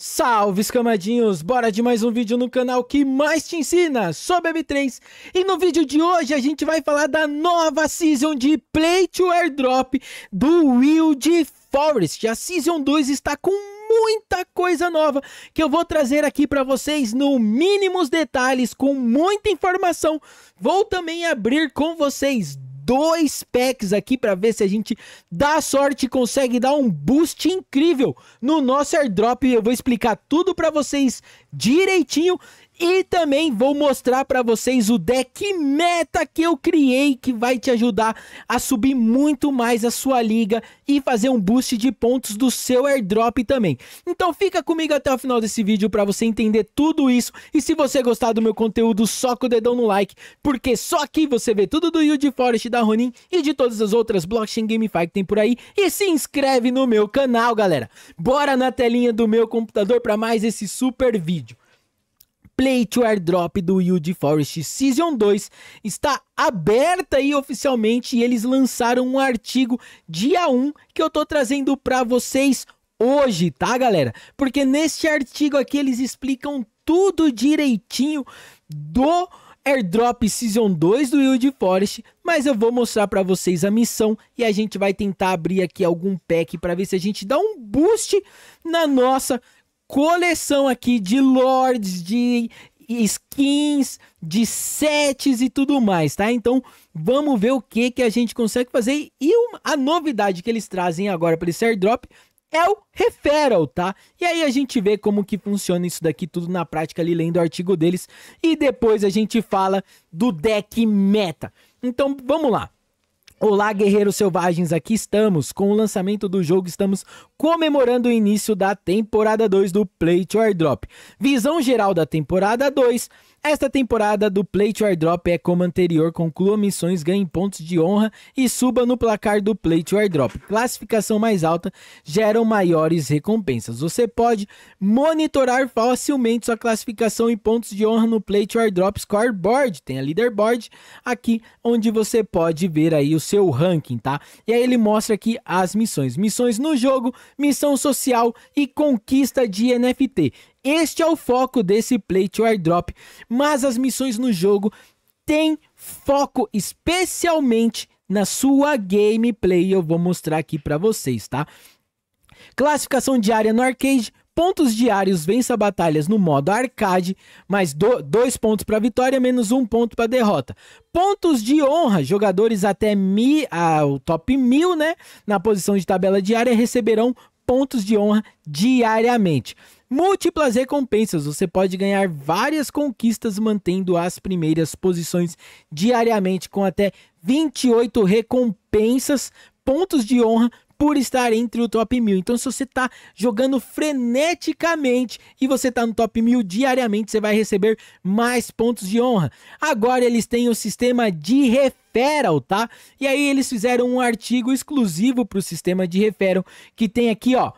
Salve, escamadinhos! Bora de mais um vídeo no canal que mais te ensina sobre b 3 E no vídeo de hoje a gente vai falar da nova Season de Play to Airdrop do Wild Forest. A Season 2 está com muita coisa nova que eu vou trazer aqui para vocês no mínimos detalhes, com muita informação. Vou também abrir com vocês dois packs aqui para ver se a gente dá sorte e consegue dar um boost incrível no nosso airdrop. Eu vou explicar tudo para vocês direitinho e também vou mostrar para vocês o deck meta que eu criei que vai te ajudar a subir muito mais a sua liga e fazer um boost de pontos do seu airdrop também. Então fica comigo até o final desse vídeo para você entender tudo isso e se você gostar do meu conteúdo, soca o dedão no like, porque só aqui você vê tudo do Yuji Forest, da Ronin e de todas as outras blockchain GameFi que tem por aí e se inscreve no meu canal, galera. Bora na telinha do meu computador para mais esse super vídeo. Play to Airdrop do Wild Forest Season 2 está aberta aí oficialmente e eles lançaram um artigo dia 1 que eu tô trazendo para vocês hoje, tá, galera? Porque neste artigo aqui eles explicam tudo direitinho do Airdrop Season 2 do Wild Forest, mas eu vou mostrar para vocês a missão e a gente vai tentar abrir aqui algum pack para ver se a gente dá um boost na nossa coleção aqui de lords, de skins, de sets e tudo mais, tá? Então vamos ver o que, que a gente consegue fazer. E uma, a novidade que eles trazem agora para esse airdrop é o referral, tá? E aí a gente vê como que funciona isso daqui tudo na prática ali, lendo o artigo deles. E depois a gente fala do deck meta. Então vamos lá. Olá, guerreiros selvagens, aqui estamos. Com o lançamento do jogo, estamos comemorando o início da temporada 2 do Play to Airdrop. Visão geral da temporada 2, esta temporada do Play to Airdrop é como anterior, conclua missões, ganhe pontos de honra e suba no placar do Play to Airdrop. Classificação mais alta geram maiores recompensas. Você pode monitorar facilmente sua classificação e pontos de honra no Play to Airdrop Scoreboard. Tem a Leaderboard aqui, onde você pode ver aí o seu ranking, tá? E aí ele mostra aqui as missões. Missões no jogo, missão social e conquista de NFT. Este é o foco desse Play to Airdrop, mas as missões no jogo têm foco especialmente na sua gameplay, eu vou mostrar aqui para vocês, tá? Classificação diária no arcade, pontos diários vença batalhas no modo arcade, mais do, dois pontos para vitória, menos um ponto para derrota. Pontos de honra, jogadores até mi, ah, o top 1000, né? Na posição de tabela diária, receberão pontos de honra diariamente múltiplas recompensas. Você pode ganhar várias conquistas mantendo as primeiras posições diariamente, com até 28 recompensas, pontos de honra por estar entre o top 1000. Então, se você está jogando freneticamente e você está no top 1000 diariamente, você vai receber mais pontos de honra. Agora eles têm o sistema de referral, tá? E aí eles fizeram um artigo exclusivo para o sistema de referral que tem aqui, ó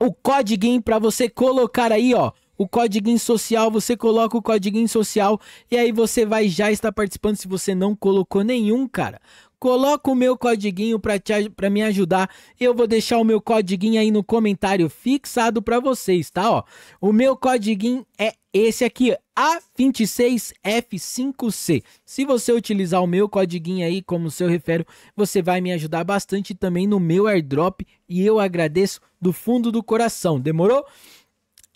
o código para você colocar aí, ó, o código social, você coloca o código social e aí você vai já estar participando se você não colocou nenhum, cara. Coloca o meu codiguinho para me ajudar. Eu vou deixar o meu codiguinho aí no comentário fixado para vocês, tá? Ó, o meu codiguinho é esse aqui, A26F5C. Se você utilizar o meu codiguinho aí como seu refério, você vai me ajudar bastante também no meu airdrop e eu agradeço do fundo do coração. Demorou?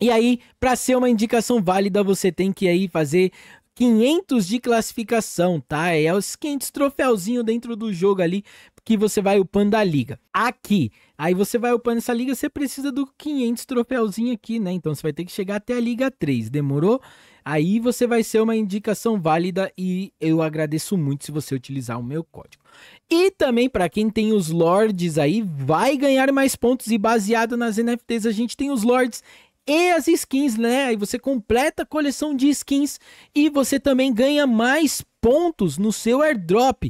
E aí, para ser uma indicação válida, você tem que aí fazer 500 de classificação, tá? É os 500 troféuzinho dentro do jogo ali que você vai upando a liga. Aqui, aí você vai upando essa liga, você precisa do 500 troféuzinho aqui, né? Então você vai ter que chegar até a liga 3, demorou? Aí você vai ser uma indicação válida e eu agradeço muito se você utilizar o meu código. E também para quem tem os lords aí, vai ganhar mais pontos e baseado nas NFTs a gente tem os lords e as skins, né? Aí você completa a coleção de skins e você também ganha mais pontos no seu airdrop.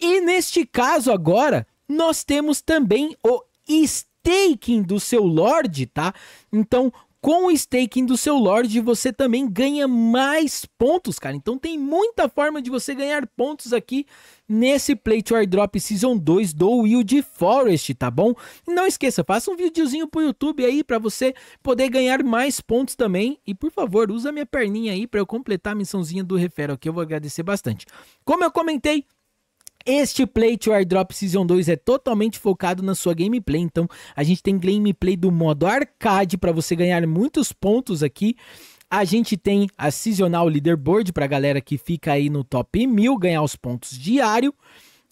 E neste caso agora, nós temos também o staking do seu Lorde, tá? Então, com o staking do seu Lorde, você também ganha mais pontos, cara. Então tem muita forma de você ganhar pontos aqui nesse Play to Airdrop Season 2 do Wild Forest, tá bom? não esqueça, faça um videozinho pro YouTube aí para você poder ganhar mais pontos também. E por favor, usa minha perninha aí para eu completar a missãozinha do Refero, que eu vou agradecer bastante. Como eu comentei, este Play to Airdrop Season 2 é totalmente focado na sua gameplay, então a gente tem gameplay do modo arcade para você ganhar muitos pontos aqui. A gente tem a Seasonal Leaderboard para a galera que fica aí no top 1000 ganhar os pontos diário.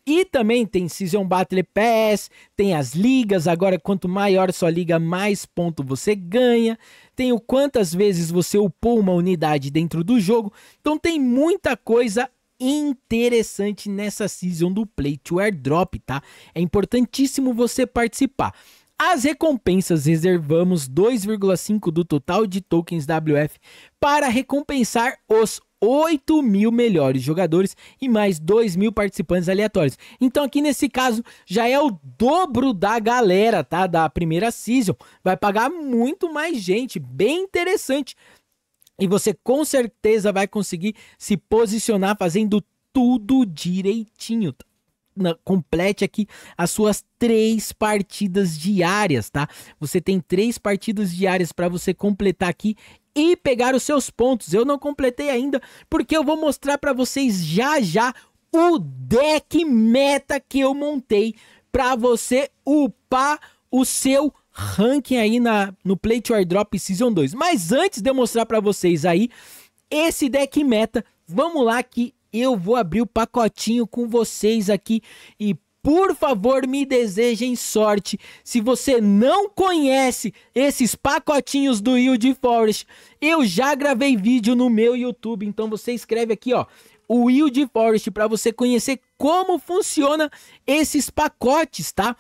E também tem Season Battle Pass, tem as ligas, agora quanto maior sua liga, mais ponto você ganha. Tem o quantas vezes você upou uma unidade dentro do jogo. Então tem muita coisa interessante nessa season do Play to Airdrop, tá? É importantíssimo você participar. As recompensas reservamos 2,5 do total de tokens WF para recompensar os 8 mil melhores jogadores e mais 2 mil participantes aleatórios. Então aqui nesse caso já é o dobro da galera, tá? Da primeira season. Vai pagar muito mais gente, bem interessante. E você com certeza vai conseguir se posicionar fazendo tudo direitinho, tá? na, complete aqui as suas três partidas diárias, tá? Você tem três partidas diárias para você completar aqui e pegar os seus pontos. Eu não completei ainda porque eu vou mostrar para vocês já já o deck meta que eu montei para você upar o seu ranking aí na, no Play to Airdrop Season 2. Mas antes de eu mostrar para vocês aí esse deck meta, vamos lá que eu vou abrir o pacotinho com vocês aqui e por favor, me desejem sorte. Se você não conhece esses pacotinhos do Yield Forest, eu já gravei vídeo no meu YouTube, então você escreve aqui, ó, o Yield Forest para você conhecer como funciona esses pacotes, tá?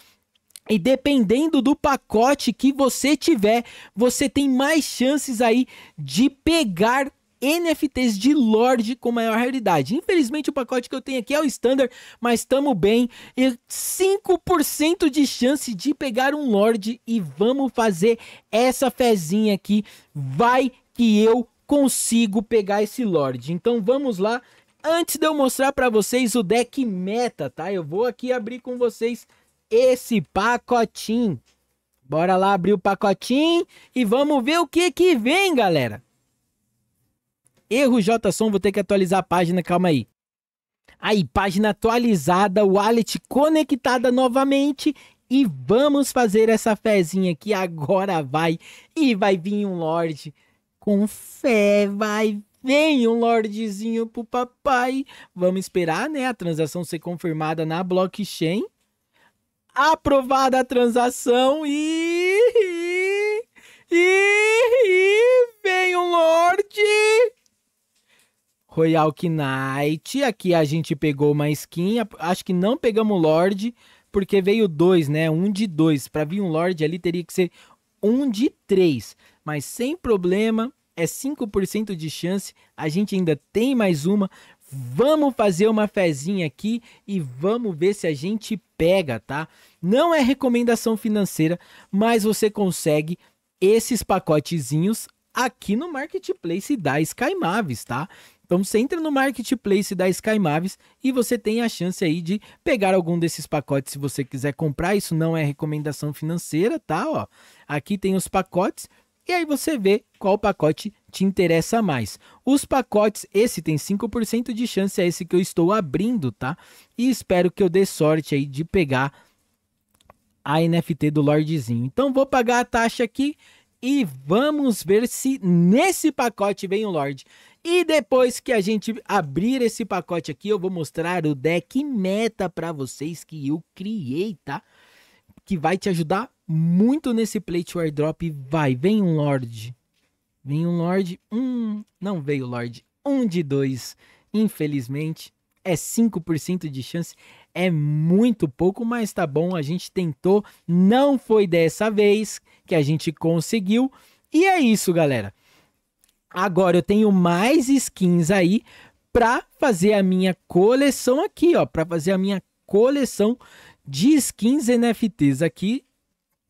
E dependendo do pacote que você tiver, você tem mais chances aí de pegar NFTs de Lorde com maior raridade. Infelizmente o pacote que eu tenho aqui é o standard, mas tamo bem. E 5% de chance de pegar um Lorde e vamos fazer essa fezinha aqui. Vai que eu consigo pegar esse Lorde. Então vamos lá. Antes de eu mostrar para vocês o deck meta, tá? Eu vou aqui abrir com vocês esse pacotinho. Bora lá abrir o pacotinho e vamos ver o que que vem, galera. Erro JSON, vou ter que atualizar a página, calma aí. Aí, página atualizada, wallet conectada novamente e vamos fazer essa fezinha que agora vai e vai vir um lord com fé, vai Vem um lordzinho pro papai. Vamos esperar, né, a transação ser confirmada na blockchain. Aprovada a transação e e, e... vem um lorde. Royal Knight. Aqui a gente pegou uma skin. Acho que não pegamos Lorde, porque veio dois, né? Um de dois. Para vir um Lorde ali teria que ser um de três. Mas sem problema, é 5% de chance. A gente ainda tem mais uma. Vamos fazer uma fezinha aqui e vamos ver se a gente pega, tá? Não é recomendação financeira, mas você consegue esses pacotezinhos aqui no marketplace da Sky tá? Então você entra no marketplace da Sky e você tem a chance aí de pegar algum desses pacotes se você quiser comprar. Isso não é recomendação financeira, tá? Ó, aqui tem os pacotes e aí você vê qual pacote te interessa mais. Os pacotes, esse tem 5% de chance, é esse que eu estou abrindo, tá? E espero que eu dê sorte aí de pegar a NFT do Lordzinho. Então vou pagar a taxa aqui e vamos ver se nesse pacote vem o Lorde. E depois que a gente abrir esse pacote aqui, eu vou mostrar o deck meta para vocês que eu criei, tá? Que vai te ajudar muito nesse play to airdrop. Vai, vem um Lorde. Vem um Lorde. Hum, não veio Lorde. Um de dois. Infelizmente, é 5% de chance é muito pouco, mas tá bom, a gente tentou, não foi dessa vez que a gente conseguiu. E é isso, galera. Agora eu tenho mais skins aí para fazer a minha coleção aqui, ó, para fazer a minha coleção de skins NFTs aqui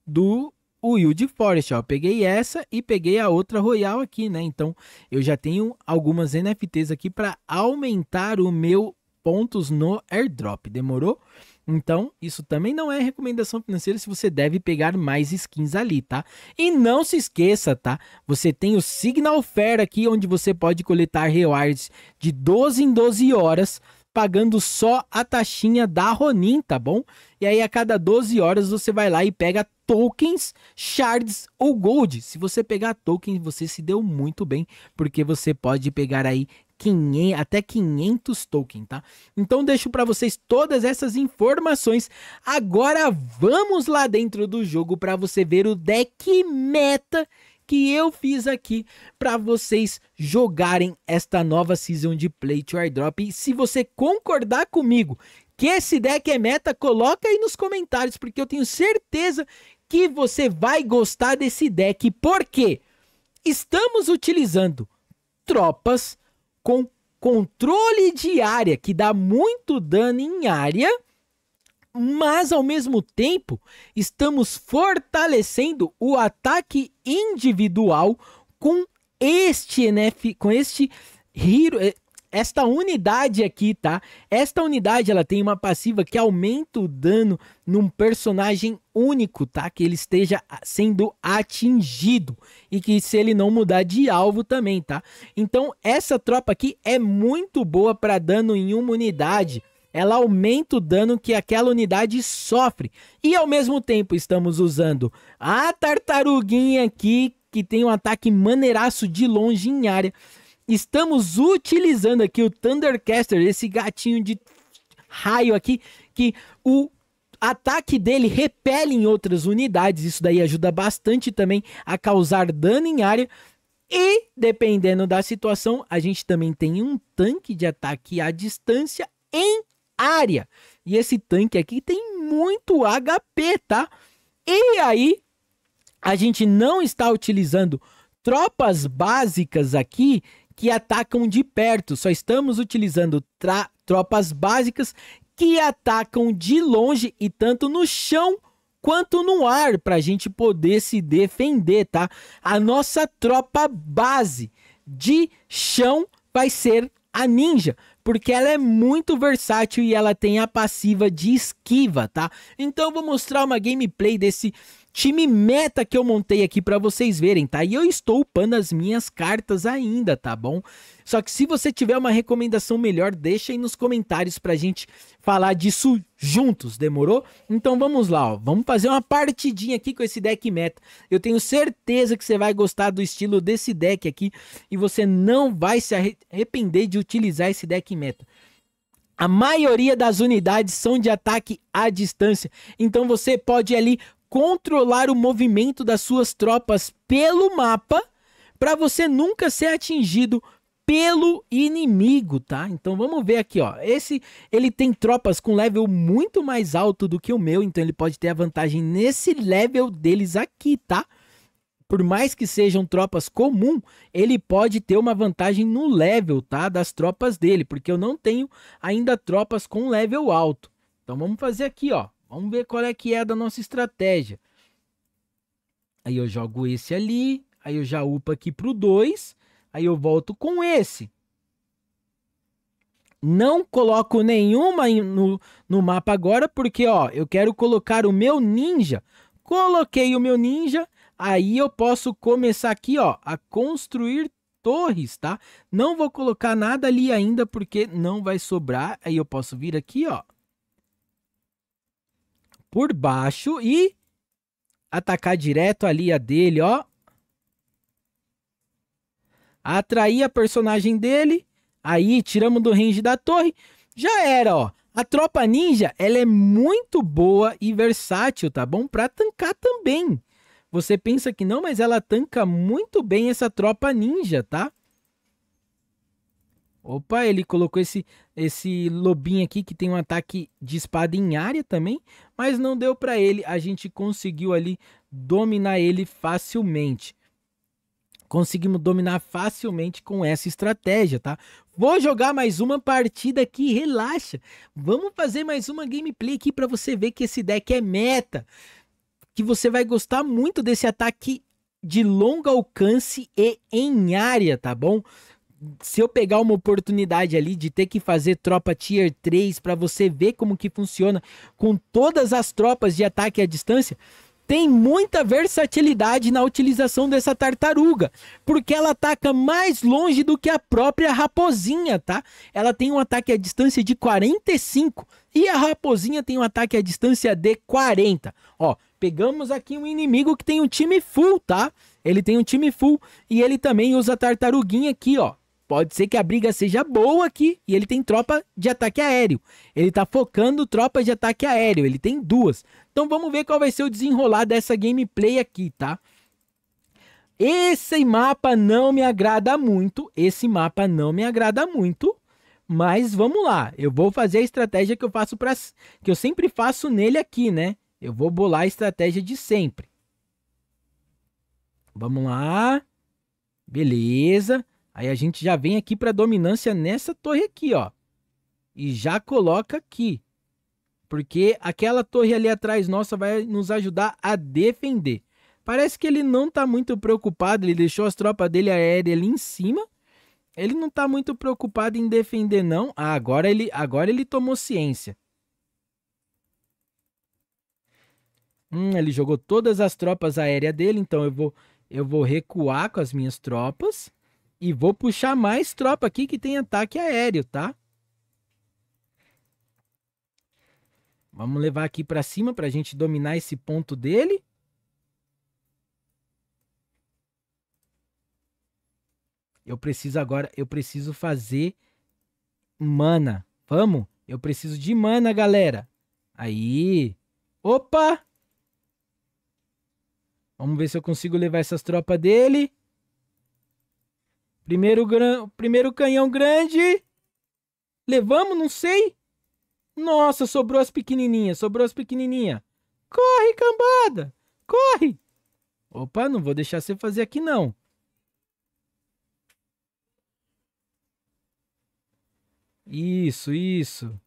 do Wild Forest, ó. Eu peguei essa e peguei a outra Royal aqui, né? Então, eu já tenho algumas NFTs aqui para aumentar o meu pontos no airdrop, demorou? Então, isso também não é recomendação financeira se você deve pegar mais skins ali, tá? E não se esqueça, tá? Você tem o Signal Fair aqui, onde você pode coletar rewards de 12 em 12 horas, pagando só a taxinha da Ronin, tá bom? E aí, a cada 12 horas, você vai lá e pega tokens, shards ou gold. Se você pegar token, você se deu muito bem, porque você pode pegar aí 500, até 500 token, tá? Então deixo para vocês todas essas informações. Agora vamos lá dentro do jogo para você ver o deck meta que eu fiz aqui para vocês jogarem esta nova season de Play to Airdrop. E se você concordar comigo que esse deck é meta, coloca aí nos comentários, porque eu tenho certeza que você vai gostar desse deck, porque estamos utilizando tropas, com controle de área, que dá muito dano em área, mas ao mesmo tempo estamos fortalecendo o ataque individual com este NF, com este Hiro, eh, esta unidade aqui, tá? Esta unidade, ela tem uma passiva que aumenta o dano num personagem único, tá? Que ele esteja sendo atingido e que se ele não mudar de alvo também, tá? Então, essa tropa aqui é muito boa para dano em uma unidade, ela aumenta o dano que aquela unidade sofre. E ao mesmo tempo estamos usando a tartaruguinha aqui, que tem um ataque maneiraço de longe em área estamos utilizando aqui o Thundercaster, esse gatinho de raio aqui, que o ataque dele repele em outras unidades, isso daí ajuda bastante também a causar dano em área. E dependendo da situação, a gente também tem um tanque de ataque à distância em área. E esse tanque aqui tem muito HP, tá? E aí, a gente não está utilizando tropas básicas aqui que atacam de perto. Só estamos utilizando tropas básicas que atacam de longe e tanto no chão quanto no ar para a gente poder se defender, tá? A nossa tropa base de chão vai ser a ninja, porque ela é muito versátil e ela tem a passiva de esquiva, tá? Então vou mostrar uma gameplay desse time meta que eu montei aqui para vocês verem, tá? E eu estou upando as minhas cartas ainda, tá bom? Só que se você tiver uma recomendação melhor, deixa aí nos comentários pra gente falar disso juntos, demorou? Então vamos lá, ó. Vamos fazer uma partidinha aqui com esse deck meta. Eu tenho certeza que você vai gostar do estilo desse deck aqui e você não vai se arrepender de utilizar esse deck meta. A maioria das unidades são de ataque à distância, então você pode ali controlar o movimento das suas tropas pelo mapa para você nunca ser atingido pelo inimigo, tá? Então vamos ver aqui, ó. Esse ele tem tropas com level muito mais alto do que o meu, então ele pode ter a vantagem nesse level deles aqui, tá? Por mais que sejam tropas comum, ele pode ter uma vantagem no level, tá? Das tropas dele, porque eu não tenho ainda tropas com level alto. Então vamos fazer aqui, ó. Vamos ver qual é que é da nossa estratégia. Aí eu jogo esse ali, aí eu já upa aqui pro 2, aí eu volto com esse. Não coloco nenhuma no, no mapa agora, porque ó, eu quero colocar o meu ninja. Coloquei o meu ninja, aí eu posso começar aqui ó, a construir torres, tá? Não vou colocar nada ali ainda, porque não vai sobrar. Aí eu posso vir aqui ó, por baixo e atacar direto ali a dele, ó. Atrair a personagem dele. Aí, tiramos do range da torre. Já era, ó. A tropa ninja, ela é muito boa e versátil, tá bom? Pra tancar também. Você pensa que não, mas ela tanca muito bem essa tropa ninja, tá? Opa, ele colocou esse, esse lobinho aqui que tem um ataque de espada em área também, mas não deu para ele. A gente conseguiu ali dominar ele facilmente. Conseguimos dominar facilmente com essa estratégia, tá? Vou jogar mais uma partida aqui, relaxa. Vamos fazer mais uma gameplay aqui para você ver que esse deck é meta. Que você vai gostar muito desse ataque de longo alcance e em área, tá bom? se eu pegar uma oportunidade ali de ter que fazer tropa tier 3 para você ver como que funciona com todas as tropas de ataque à distância, tem muita versatilidade na utilização dessa tartaruga, porque ela ataca mais longe do que a própria raposinha, tá? Ela tem um ataque à distância de 45 e a raposinha tem um ataque à distância de 40. Ó, pegamos aqui um inimigo que tem um time full, tá? Ele tem um time full e ele também usa a tartaruguinha aqui, ó, Pode ser que a briga seja boa aqui e ele tem tropa de ataque aéreo. Ele tá focando tropas de ataque aéreo, ele tem duas. Então vamos ver qual vai ser o desenrolar dessa gameplay aqui, tá? Esse mapa não me agrada muito, esse mapa não me agrada muito, mas vamos lá. Eu vou fazer a estratégia que eu faço para que eu sempre faço nele aqui, né? Eu vou bolar a estratégia de sempre. Vamos lá. Beleza. Aí a gente já vem aqui para dominância nessa torre aqui, ó. E já coloca aqui. Porque aquela torre ali atrás nossa vai nos ajudar a defender. Parece que ele não tá muito preocupado, ele deixou as tropas dele aéreas ali em cima. Ele não tá muito preocupado em defender não. Ah, agora ele, agora ele tomou ciência. Hum, ele jogou todas as tropas aéreas dele, então eu vou eu vou recuar com as minhas tropas. E vou puxar mais tropa aqui que tem ataque aéreo, tá? Vamos levar aqui para cima para a gente dominar esse ponto dele. Eu preciso agora, eu preciso fazer mana. Vamos? Eu preciso de mana, galera. Aí. Opa! Vamos ver se eu consigo levar essas tropas dele. Primeiro, gran... Primeiro canhão grande. Levamos, não sei. Nossa, sobrou as pequenininhas, sobrou as pequenininhas. Corre, cambada! Corre! Opa, não vou deixar você fazer aqui não. Isso, isso.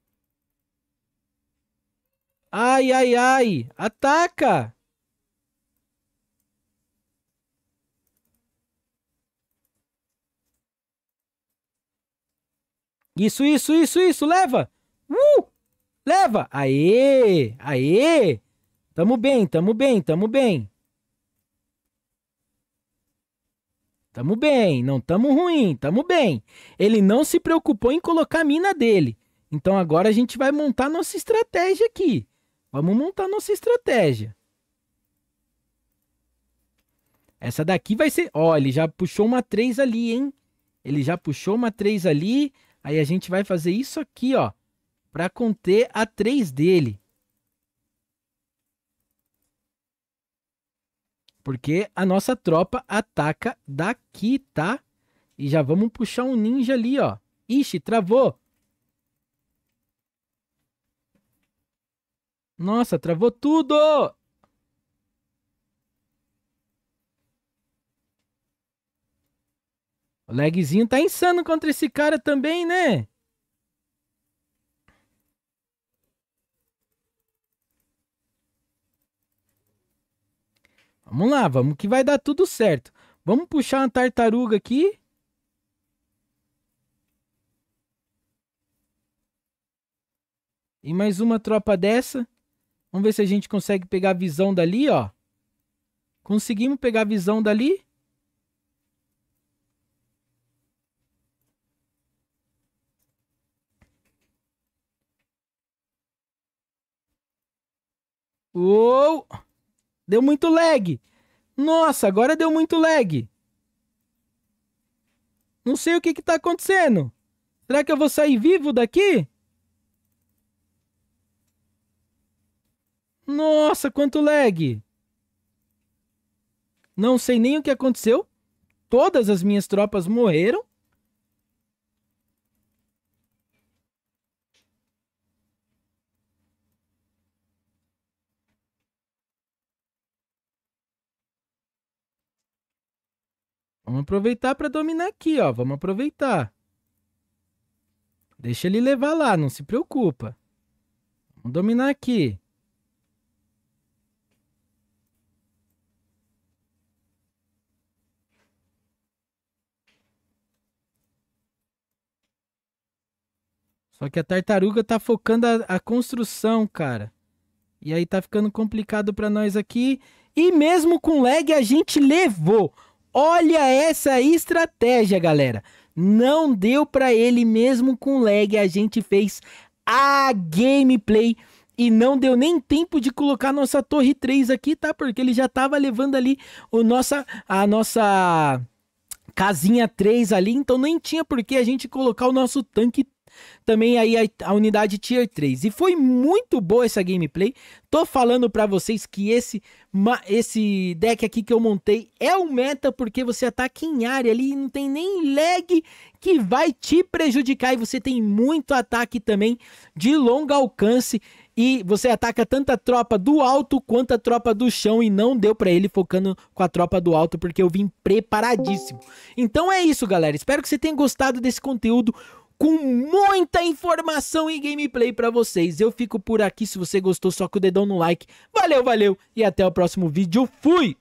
Ai, ai, ai! Ataca! Isso, isso, isso, isso, leva! Uh! Leva! Aê! Aê! Tamo bem, tamo bem, tamo bem. Tamo bem, não tamo ruim, tamo bem. Ele não se preocupou em colocar a mina dele. Então agora a gente vai montar nossa estratégia aqui. Vamos montar nossa estratégia. Essa daqui vai ser... Ó, ele já puxou uma 3 ali, hein? Ele já puxou uma 3 ali. Aí a gente vai fazer isso aqui, ó, para conter a 3 dele. Porque a nossa tropa ataca daqui, tá? E já vamos puxar um ninja ali, ó. Ixi, travou. Nossa, travou tudo! O lagzinho tá insano contra esse cara também, né? Vamos lá, vamos que vai dar tudo certo. Vamos puxar uma tartaruga aqui. E mais uma tropa dessa. Vamos ver se a gente consegue pegar a visão dali, ó. Conseguimos pegar a visão dali. Uou! Deu muito lag. Nossa, agora deu muito lag. Não sei o que está acontecendo. Será que eu vou sair vivo daqui? Nossa, quanto lag! Não sei nem o que aconteceu. Todas as minhas tropas morreram. Vamos aproveitar para dominar aqui, ó. Vamos aproveitar. Deixa ele levar lá, não se preocupa. Vamos dominar aqui. Só que a tartaruga tá focando a, a construção, cara. E aí tá ficando complicado para nós aqui. E mesmo com lag a gente levou. Olha essa estratégia, galera. Não deu para ele mesmo com lag. A gente fez a gameplay e não deu nem tempo de colocar nossa torre 3 aqui, tá? Porque ele já tava levando ali o nossa, a nossa casinha 3 ali, então nem tinha por que a gente colocar o nosso tanque também aí a, a unidade Tier 3. E foi muito boa essa gameplay. Tô falando para vocês que esse, ma, esse deck aqui que eu montei é o meta, porque você ataca em área ali e não tem nem lag que vai te prejudicar. E você tem muito ataque também de longo alcance e você ataca tanto a tropa do alto quanto a tropa do chão e não deu para ele focando com a tropa do alto porque eu vim preparadíssimo. Então é isso, galera. Espero que você tenha gostado desse conteúdo com muita informação e gameplay para vocês. Eu fico por aqui, se você gostou, só com o dedão no like. Valeu, valeu e até o próximo vídeo. Fui!